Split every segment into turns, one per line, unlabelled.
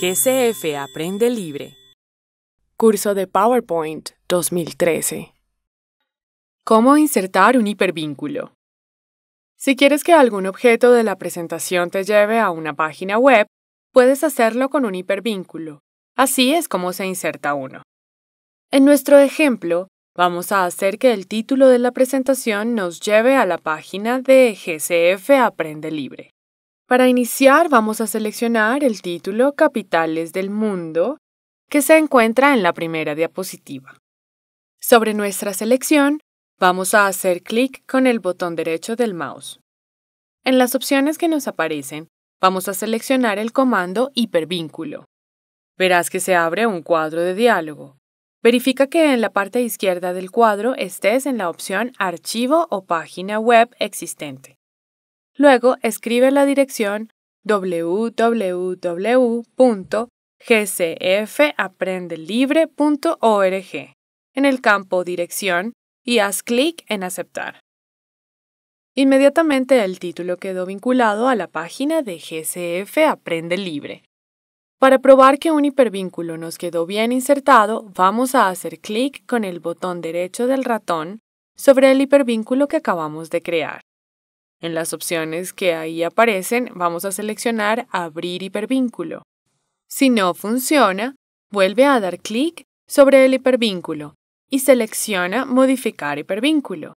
GCF Aprende Libre. Curso de PowerPoint 2013. ¿Cómo insertar un hipervínculo? Si quieres que algún objeto de la presentación te lleve a una página web, puedes hacerlo con un hipervínculo. Así es como se inserta uno. En nuestro ejemplo, vamos a hacer que el título de la presentación nos lleve a la página de GCF Aprende Libre. Para iniciar vamos a seleccionar el título Capitales del Mundo, que se encuentra en la primera diapositiva. Sobre nuestra selección, vamos a hacer clic con el botón derecho del mouse. En las opciones que nos aparecen, vamos a seleccionar el comando hipervínculo. Verás que se abre un cuadro de diálogo. Verifica que en la parte izquierda del cuadro estés en la opción Archivo o página web existente. Luego escribe la dirección www.gcfaprendelibre.org en el campo Dirección y haz clic en Aceptar. Inmediatamente el título quedó vinculado a la página de GCF Aprende Libre. Para probar que un hipervínculo nos quedó bien insertado, vamos a hacer clic con el botón derecho del ratón sobre el hipervínculo que acabamos de crear. En las opciones que ahí aparecen, vamos a seleccionar Abrir hipervínculo. Si no funciona, vuelve a dar clic sobre el hipervínculo y selecciona Modificar hipervínculo.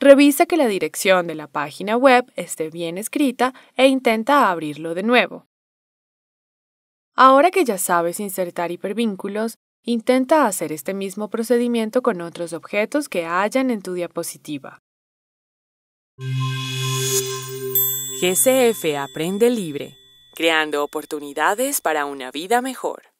Revisa que la dirección de la página web esté bien escrita e intenta abrirlo de nuevo. Ahora que ya sabes insertar hipervínculos, intenta hacer este mismo procedimiento con otros objetos que hayan en tu diapositiva. GCF Aprende Libre, creando oportunidades para una vida mejor.